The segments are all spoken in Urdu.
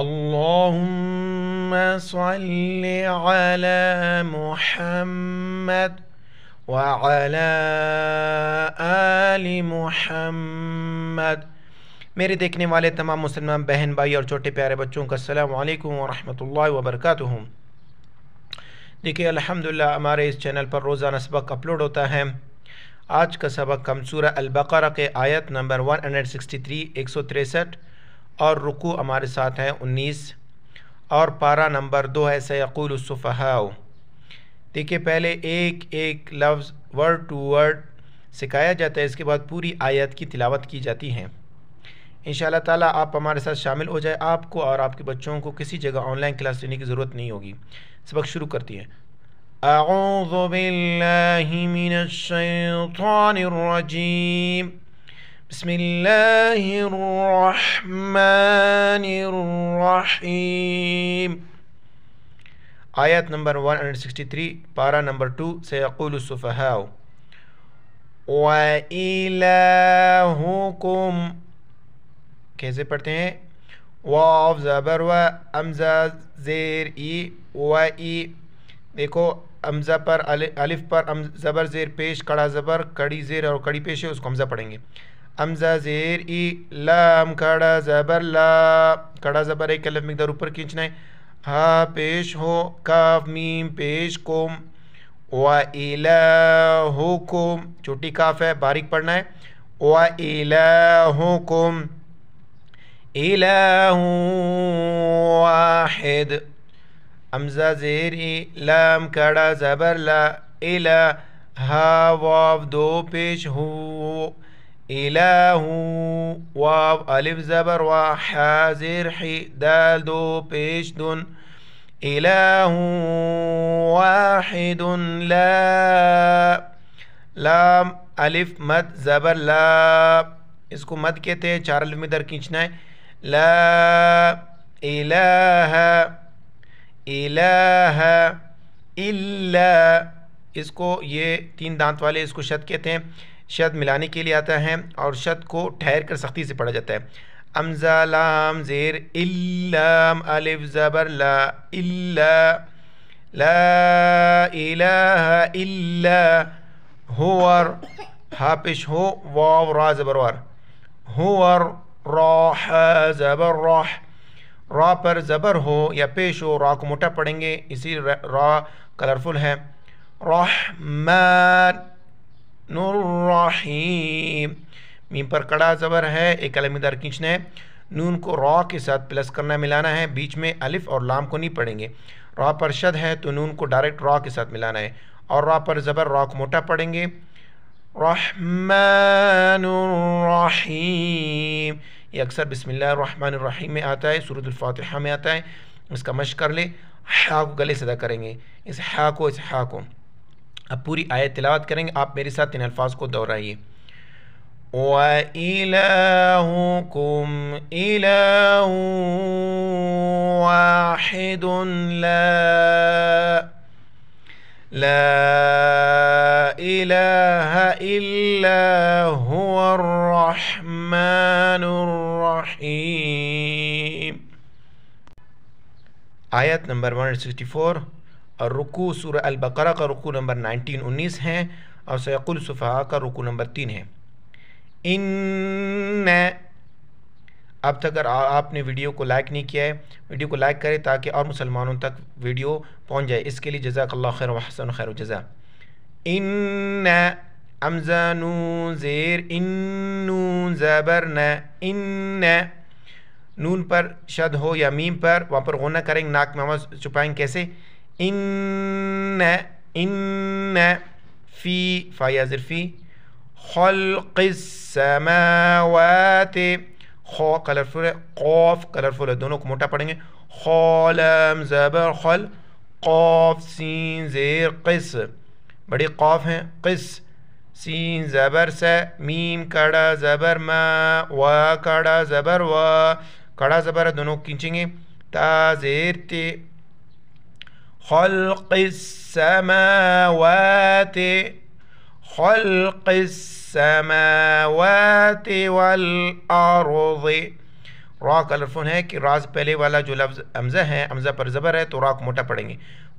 اللهم صل علی محمد محمد وعلى آل میرے دیکھنے والے تمام مسلمان بہن بھائی اور چھوٹے پیارے بچوں کا السلام علیکم ورحمۃ اللہ وبرکاتہ دیکھیے الحمدللہ ہمارے اس چینل پر روزانہ سبق اپلوڈ ہوتا ہے آج کا سبق ہم سورہ البقرہ کے آیت نمبر 163 163 اور رکو ہمارے ساتھ ہیں انیس اور پارہ نمبر دو ہے سیقول الصفحاء دیکھیں پہلے ایک ایک لفظ ورڈ ٹو ورڈ سکھایا جاتا ہے اس کے بعد پوری آیت کی تلاوت کی جاتی ہے ان شاء اللہ تعالیٰ آپ ہمارے ساتھ شامل ہو جائے آپ کو اور آپ کے بچوں کو کسی جگہ آن لائن کلاس لینے کی ضرورت نہیں ہوگی سبق شروع کرتی ہے اعوذ باللہ من الشیطان الرجیم بسم اللہ الرحمن الرحیم آیت نمبر 163 پارا نمبر 2 سیقول الصف وَإِلَاهُكُمْ کیسے پڑھتے ہیں وف زبر و امزر او ای دیکھو امزہ پر الف پر زبر زیر پیش کڑا زبر کڑی زیر اور کڑی پیش ہے اس کو امزہ پڑھیں گے امزا زیر ای لام کڑا زبر لا کڑا مقدار اوپر کھینچنا ہے ہا پیش ہو کاف میم پیش کوم او ایم چھوٹی کاف ہے باریک پڑھنا ہے و ایل ہو کوم واحد امزا زیر ای لام کڑا زبر لا ہا دو پیش ہو علف زبر حاضر حی دال دو پیش دن الہو واحد لا لام الف مد زبر لا اس کو مد کہتے ہیں چار میں در کھینچنا ہے لا الہ الہ الا اس کو یہ تین دانت والے اس کو شد کہتے ہیں شد ملانے کے لیے آتا ہے اور شد کو ٹھہر کر سختی سے پڑھا جاتا ہے امزا لام زیر الام الف زبر لا الا لا الہ الا ہور ہاپش ہو واو را زبر وار ہور راح زبر راح را پر زبر ہو یا پیش ہو را کو موٹا پڑھیں گے اسی را کلرفل ہے رحمان نور میم پر کڑا زبر ہے ایک دار کھینچنا ہے نون کو را کے ساتھ پلس کرنا ملانا ہے بیچ میں الف اور لام کو نہیں پڑھیں گے را پر شد ہے تو نون کو ڈائریکٹ را کے ساتھ ملانا ہے اور را پر زبر را کو موٹا پڑھیں گے رحمن الرحیم یہ اکثر بسم اللہ الرحمن الرحیم میں آتا ہے سورت الفاتحہ میں آتا ہے اس کا مشق کر لے کو گلے صدا کریں گے اس حا کو اس حا کو اب अब पूरी आयत तिलावत करेंगे आप मेरे साथ इन अल्फाज को दोहराइए وإلهكم إله واحد لا لا إله إلا هو الرحمن الرحيم آیت نمبر 164 اور رکو سورہ البقرہ کا رکو نمبر نائنٹین انیس ہے اور سیق الصفحا کا رکو نمبر تین ہے ان اب تک اگر آپ نے ویڈیو کو لائک نہیں کیا ہے ویڈیو کو لائک کرے تاکہ اور مسلمانوں تک ویڈیو پہنچ جائے اس کے لیے جزاک اللہ خیر و حسن خیر و جزا ان زیر ان نون زبر ان نون پر شد ہو یا میم پر وہاں پر غنہ کریں ناک میں چھپائیں کیسے إن إن في فيزر في خلق السماوات خو कलरफुल है कॉफ कलरफुल है दोनों को मोटा पढ़ेंगे खलम जबर खल कॉफ सीन जेर किस बड़ी कॉफ हैं किस सीन ज़बर स मीम कड़ा ज़बर म व कड़ा ज़बर व कड़ा ज़बर दोनों खींचेंगे ता जेर ते خلق السماوات خلق السماوات والارض را آرو وی ہے کہ راز پہلے والا جو لفظ امزہ ہے امزہ پر زبر ہے تو راک موٹا پڑھیں گے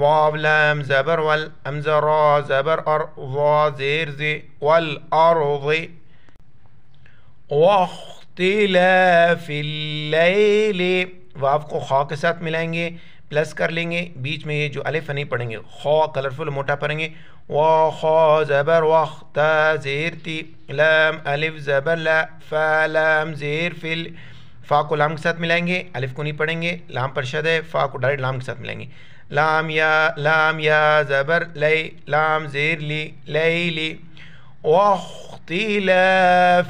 واو لام زبر وال امزہ را زبر اور وا زیر زی والارض واختلاف اللیل واو کو خواہ کے ساتھ ملائیں گے پلس کر لیں گے بیچ میں یہ جو الف نہیں پڑھیں گے خو کلرفل موٹا پڑھیں گے و خو زبر زیر تی الف زبر لا لام زیر فل فا کو لام کے ساتھ ملائیں گے الف کو نہیں پڑھیں گے لام پرشد ہے فا کو ڈائریکٹ لام کے ساتھ ملائیں گے لام یا لام یا زبر لئی لام زیر لی لئی لی وختی لے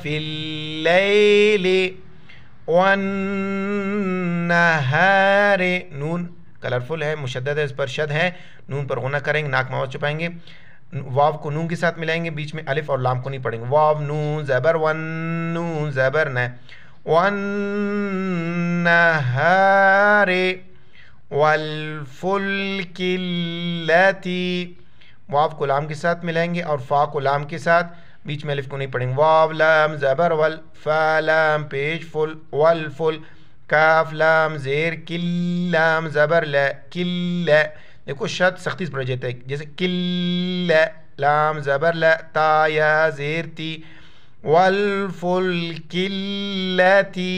نون کلرفل ہے مشدد ہے اس پر شد ہے نون پر غنہ کریں گے ناک مواد چھپائیں گے واو کو نون کے ساتھ ملائیں گے بیچ میں الف اور لام کو نہیں پڑھیں گے واو نون زبر ون نون زبر ون نہ واو کو لام کے ساتھ ملائیں گے اور فا کو لام کے ساتھ بیچ میں الف کو نہیں پڑھیں گے واو لام زبر والفا لام پیش فل والفل کاف زیر کل لام زبر کل دیکھو شد سختی سے پڑھا جاتا ہے جیسے کل لام زبر ل تا یا زیر تی والفل کل لے تی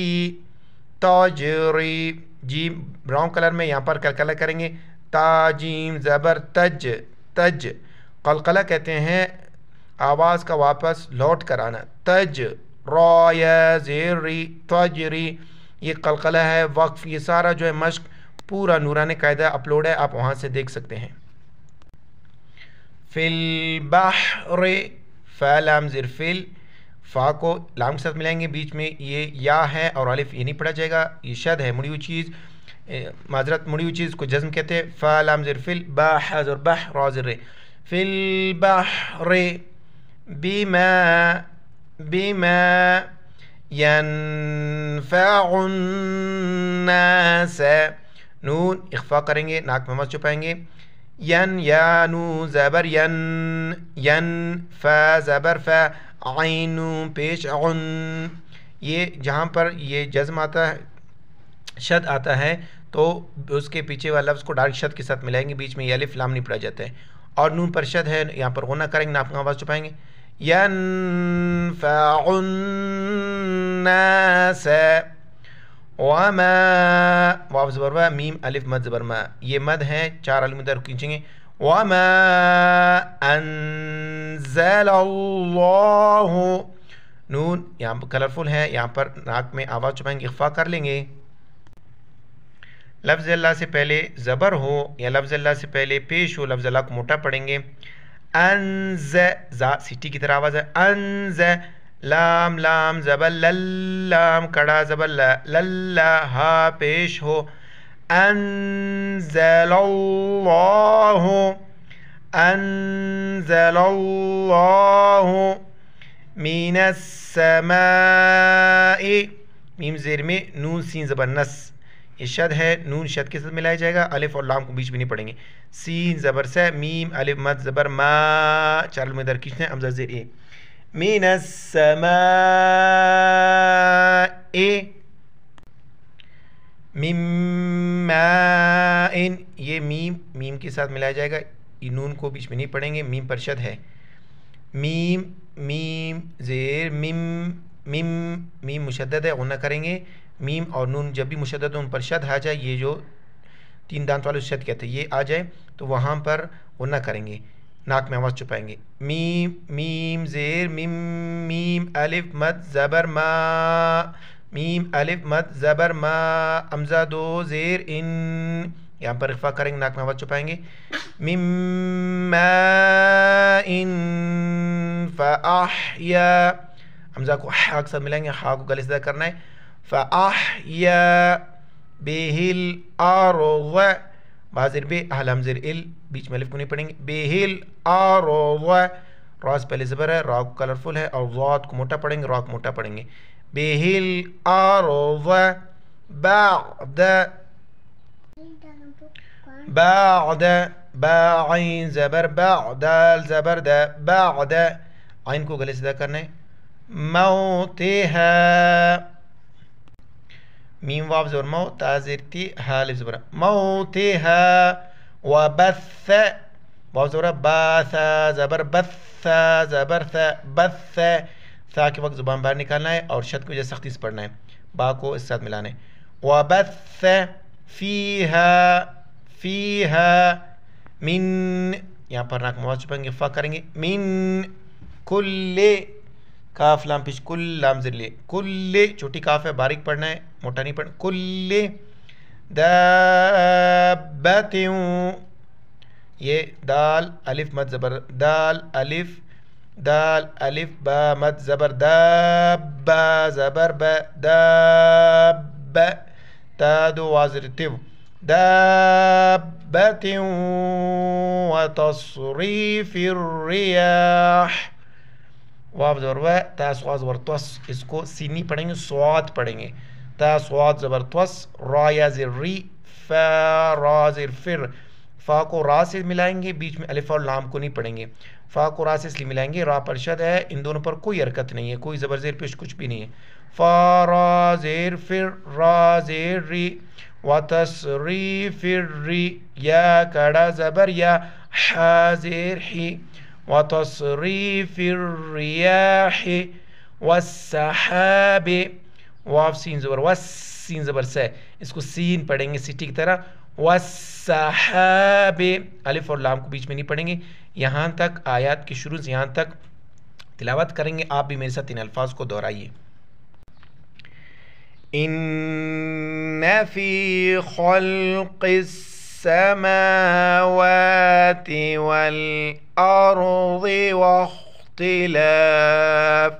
تاجری جی براؤن کلر میں یہاں پر کل کریں گے تاجیم زبر تج تج کل کہتے ہیں آواز کا واپس لوٹ کر آنا تج رو یا زیر ری یہ قلقلہ ہے وقف یہ سارا جو ہے مشق پورا نوران قاعدہ اپلوڈ ہے آپ وہاں سے دیکھ سکتے ہیں فل باہ لام زر ذرفل فا کو لام کے ساتھ ملائیں گے بیچ میں یہ یا ہے اور علف یہ نہیں پڑھا جائے گا یہ شد ہے مڑیو چیز معذرت مڑیو چیز کو جزم کہتے ہیں فعل عام ضرفِل باہر بحر زر رے فل باہ رے بی می م ینفع الناس نون اخفا کریں گے ناک نواز چھپائیں گے ین یا نو زبر ین زبر ف عین پیش عن یہ جہاں پر یہ جزم آتا ہے شد آتا ہے تو اس کے پیچھے والا لفظ کو ڈارک شد کے ساتھ ملائیں گے بیچ میں یہ لام نہیں پڑا جاتا ہے اور نون پر شد ہے یہاں پر غنہ کریں گے ناک آواز چھپائیں گے ينفع الناس وما واو زبر ميم الف مد زبر ما یہ مد ہیں چار علم در کنچیں گے وما انزل الله نون یہاں پر کلر فول ہیں یہاں پر ناک میں آواز چپائیں گے اخفا کر لیں گے لفظ اللہ سے پہلے زبر ہو یا لفظ اللہ سے پہلے پیش ہو لفظ اللہ کو موٹا پڑھیں گے انز زا سٹی کی طرح آواز ہے انز لام لام زبل لام کڑا زبل ہا پیش ہو انزل انزل اللہ اللہ من السماء میم زیر میں نون سین زبر نس یہ شد ہے نون شد کے ساتھ ملائے جائے گا الف اور لام کو بیچ بھی نہیں پڑھیں گے سین زبر سے میم الف مد زبر ما چار علم در کشن ہے امزہ زیر اے مین السماء اے مم یہ میم میم کے ساتھ ملائے جائے گا یہ نون کو بیچ بھی نہیں پڑھیں گے میم پر شد ہے میم میم زیر مم مم مشدد ہے غنہ کریں گے میم اور نون جب بھی مشدد ان پر شد آ جائے یہ جو تین دانت والے شد کہتے ہیں یہ آ جائے تو وہاں پر وہ نہ کریں گے ناک میں آواز چھپائیں گے میم میم زیر میم میم الف مد زبر ما میم الف مد زبر ما امزا دو زیر ان یہاں پر رفا کریں گے ناک میں آواز چھپائیں گے میم ان فاحیا آمزہ کو حاک سب ملائیں گے حاک کو گلے گلزدہ کرنا ہے فأحيا به بے بازر بے احل حمزر ال بیچ میں کو نہیں پڑھیں گے بے ہل راز پہلے زبر ہے راک کلرفل ہے اور ذات کو موٹا پڑھیں گے راک موٹا پڑھیں گے بے ہل آر بعد و بآ زبر بعد زبر د بعد عین کو گلے سدا کرنے موتے ہے میم واو زور مو تازرتی ها لفظ برا موتها وبث واو زور باث زبر بث زبر ث بث ثا کے وقت زبان باہر نکالنا ہے اور شد کو جا سختی سے پڑھنا ہے با کو اس ساتھ ملانا ہے وبث فیہا فیہا من یہاں پر ناک مواز چھپیں گے فا کریں گے من کل کاف لام پیش کل لام زلی کل چھوٹی کاف ہے بارک پڑھنا ہے موٹا نہیں پڑھنا کل دابتیوں یہ دال علف مد زبر دال علف دال علف با مد زبر دابا زبر با دابا تا دو واضر تیو دابتیوں وتصریف الریاح واو زبر و تا سواد زبر توس اس کو سینی پڑھیں گے سواد پڑھیں گے تا سواد زبر توس را یا زر ری فا را زر فر فا کو را سے ملائیں گے بیچ میں الف اور لام کو نہیں پڑھیں گے فا کو را سے اس لیے ملائیں گے را پرشد ہے ان دونوں پر کوئی حرکت نہیں ہے کوئی زبر زیر پیش کچھ بھی نہیں ہے فا را زیر فر را زیر ری و تس ری فر ری یا کڑا زبر یا زیر ہی والسحاب واف زبر زبر سے اس کو سین پڑھیں گے سٹی کی طرح والسحاب الف اور لام کو بیچ میں نہیں پڑھیں گے یہاں تک آیات کے شروع سے یہاں تک تلاوت کریں گے آپ بھی میرے ساتھ ان الفاظ کو دہرائیے ان فی خلق السماوات والأرض واختلاف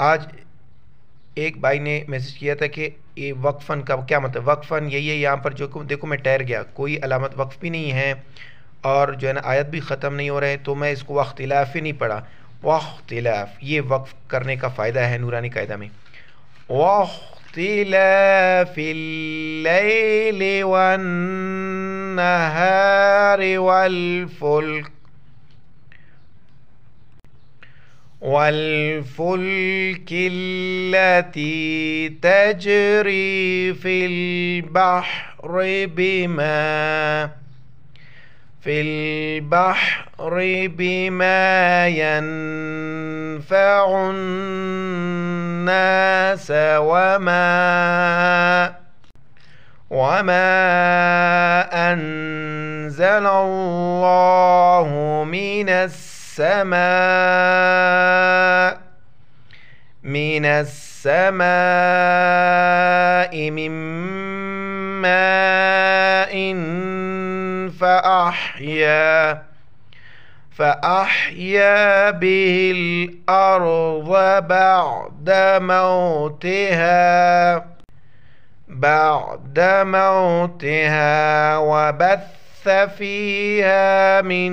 آج ایک بھائی نے میسج کیا تھا کہ یہ وقفن کا کیا مطلب وقفن یہی ہے یہاں پر جو دیکھو میں ٹہر گیا کوئی علامت وقف بھی نہیں ہے اور جو ہے نا آیت بھی ختم نہیں ہو رہے تو میں اس کو واختلاف ہی نہیں پڑھا واختلاف یہ وقف کرنے کا فائدہ ہے نورانی قاعدہ میں وق واختلاف الليل والنهار والفلك والفلك التي تجري في البحر بما في البحر بما ينفع ينفع الناس وما وما أنزل الله من السماء من السماء من ماء فأحيا فأحيا به الأرض بعد موتها بعد موتها وبث فيها من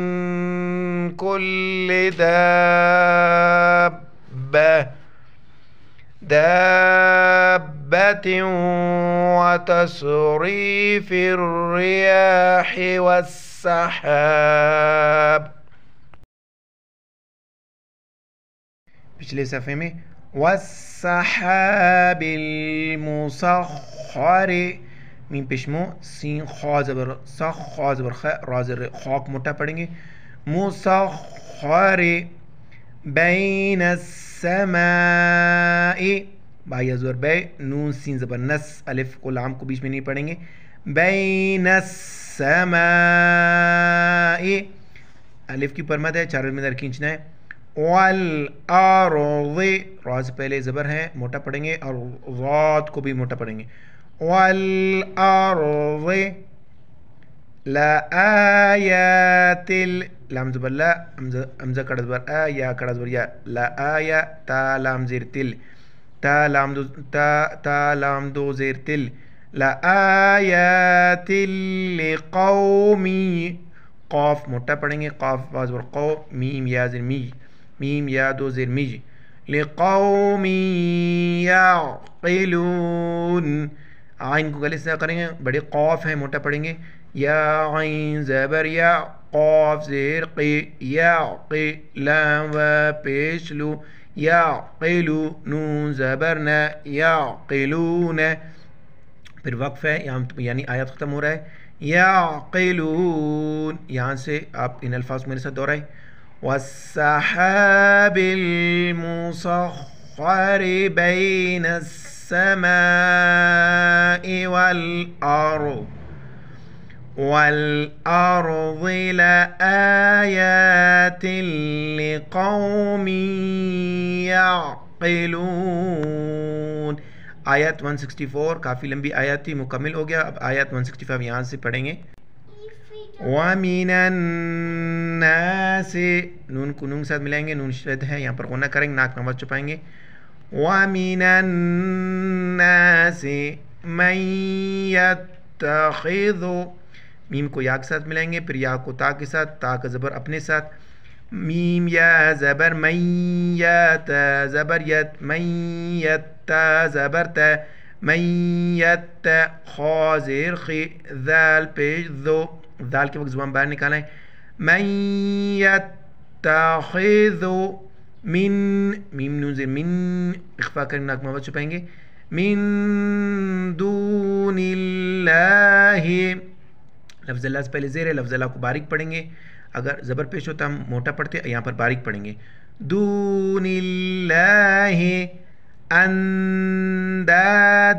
كل دابة دابة وتصريف الرياح والسحاب پچھلے صفحے میں وَالصَّحَابِ الْمُسَخَّرِ مین پشمو سین خوازبر سخ خوازبر خ رازر خاک مٹا پڑھیں گے مُسَخَّرِ بَيْنَ السَّمَائِ بھائی حضور بے نون سین زبر نس الف کو لام کو بیچ میں نہیں پڑھیں گے بَيْنَ السَّمَائِ الف کی پرمت ہے چارل میں در چنا ہے والارض را سے پہلے زبر ہے موٹا پڑھیں گے اور ذات کو بھی موٹا پڑھیں گے والارض لآیات لام زبر لا امزہ کڑا زبر آیا کڑا زبر یا لآیا تا لام زیر تل تا لام دو زیر تل لآیات لقومی قاف موٹا پڑھیں گے قاف بازبر قومیم یا زیر میم میم یا دو زیر میج لقوم یعقلون آئین کو گلے سے کریں گے بڑے قوف ہیں موٹا پڑھیں گے یا زبر یا قوف زیر قی یا لام و پیش لو یا قیلو نون زیبر یا قیلون پھر وقف ہے یعنی آیت ختم ہو رہا ہے یا قیلون یہاں سے آپ ان الفاظ میرے ساتھ دہرائے والسحاب المسخر بين السماء والأرض والأرض لآيات لقوم يعقلون آيات 164 كافي لمبي آیت مكمل ہو گیا اب 165 یہاں سے پڑھیں گے ومن الناس نون كنون ساد ملائنگے نون شد ہے یہاں پر غنہ کریں ناک نمبر چپائیں گے ومن الناس من يتخذ ميم کو یا کے ساتھ ملائیں گے پھر یا کو تا کے ساتھ تا کا زبر اپنے ساتھ ميم يا زبر من يتا زبر يت من يتا زبر تا من يتا خازر خي ذال پیج ذو ڈال کے وقت زبان باہر نکالیں من میم نون من اخفا کریں ناک محبت چھپائیں گے من دون اللہ لفظ اللہ سے پہلے زیر ہے لفظ اللہ کو باریک پڑھیں گے اگر زبر پیش ہوتا ہم موٹا ہیں یہاں پر باریک پڑھیں گے دون اللہ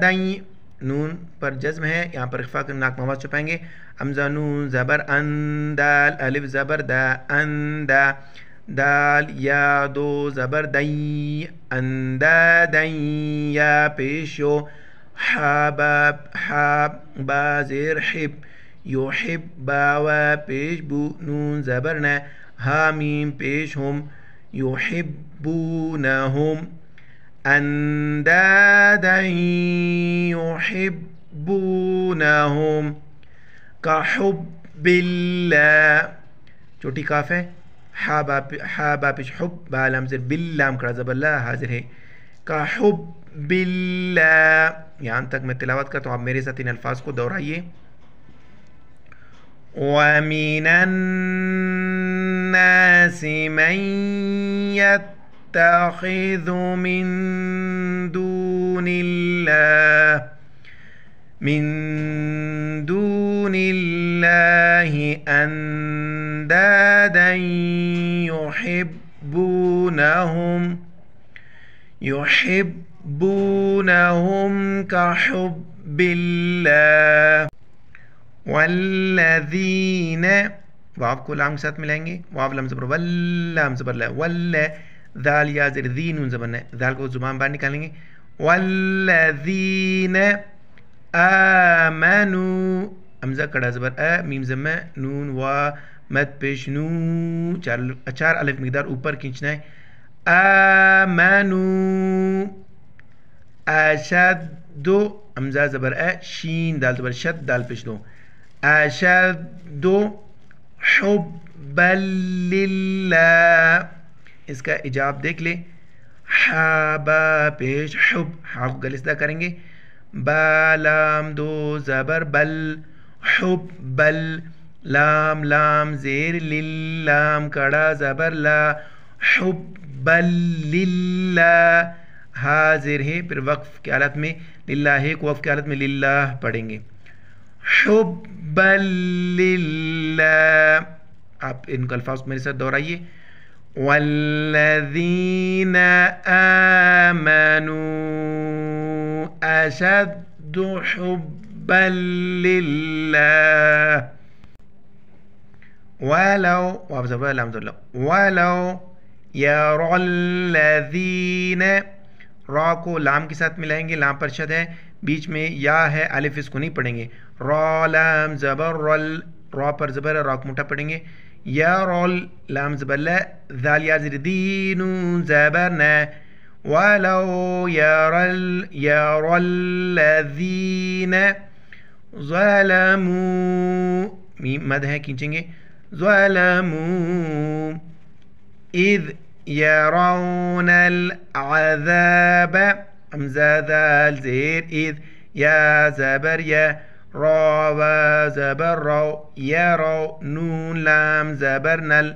دہی نون پر جزم ہے یہاں پر اخفاء کرنا ناک مواز چھپائیں گے امزہ نون زبر اندال الف زبر دا اندا دال یا دو زبر دائی اندا دائی یا پیشو حاباب حاب بازر حب یوحب باوا پیش بو نون زبر نا حامیم پیش ہم یوحب بو نا ہم أندادا يحبونهم كحب الله چوٹی کاف ہے حابا پش حب با زر باللام قرازب اللہ حاضر ہے كحب بالله یہاں تک میں تلاوت کرتا ہوں آپ میرے ساتھ ان الفاظ وَمِنَ النَّاسِ مَنْ يَتْ تتخذ من دون الله من دون الله أندادا يحبونهم يحبونهم كحب الله والذين वो كل लाम के साथ मिलाएंगे वो आप लम जबर वल्ला हम ذال یا زیر دین ان زبان ہے ذال کو زبان باہر نکالیں گے والذین آمنو امزہ کڑا زبر اے میم زمہ نون و مت پیشنو چار الف مقدار اوپر کنچنا ہے آمنو اشد دو امزہ زبر اے شین دال زبر شد دال پیش دو اشد دو حب للہ اس کا ایجاب دیکھ لیں ہا با پیش حب حاف گلستہ کریں گے با لام دو زبر بل حب بل لام لام زیر لام کڑا زبر لا حب بل للہ حاضر ہے پھر وقف کی حالت میں للہ ہے کو وقف کی حالت میں للہ پڑھیں گے بل للہ آپ ان کا الفاظ میرے ساتھ آئیے والذين آمنوا أشد حبا لله ولو ولو يرى الذين را को लाम के साथ मिलाएंगे लाम पर शद है बीच में या है अलिफ इसको नहीं पढ़ेंगे रॉ लाम जबर रॉ पर जबर है रॉक मोटा पढ़ेंगे يرى لام زبلا ذال يزردين زبرنا ولو يرى يرى الذين ظلموا ماذا هيك ظلموا إذ يرون العذاب أمزاد الزير إذ يا زبر يا را و زبر را يرى نون لام زبرنا ال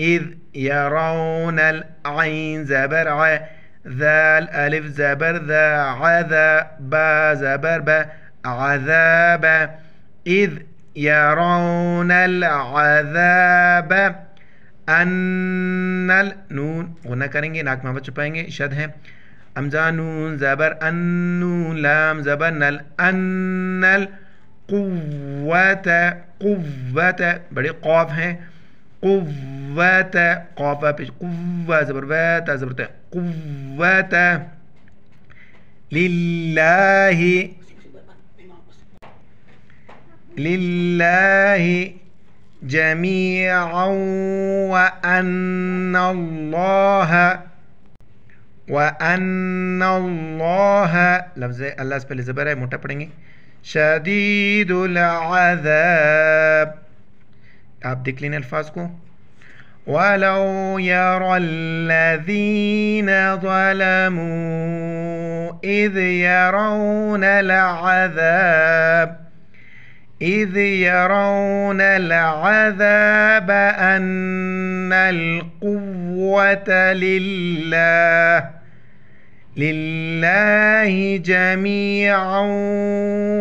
إذ يرون العين زبر ع ذا الألف زبر ذا عذا با زبر با عذاب إذ يرون العذاب أن نون غنى करेंगे नाक में छुपाएंगे शद है अमजा नून जबर अन नून लाम जबर नल قوت قوت بڑے قاف ہیں قوت قاف پیش قوة زبر وت زبر ت قوت لله لله جميعا وأن الله وأن الله لفظ الله سبحانه وتعالى ज़बर है मोटा شديد العذاب आप देख الفاسكو ولو يرى الذين ظلموا إذ يرون العذاب إذ يرون العذاب أن القوة لله لله جميعا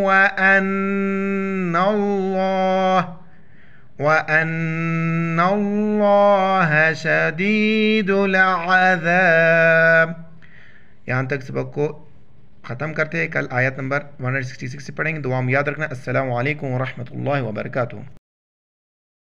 وأن الله وأن الله شديد العذاب یہاں تک سبق ختم کرتے ہیں کل آیت نمبر 166 سے پڑھیں گے دعا ہم یاد رکھنا السلام علیکم ورحمۃ اللہ وبرکاتہ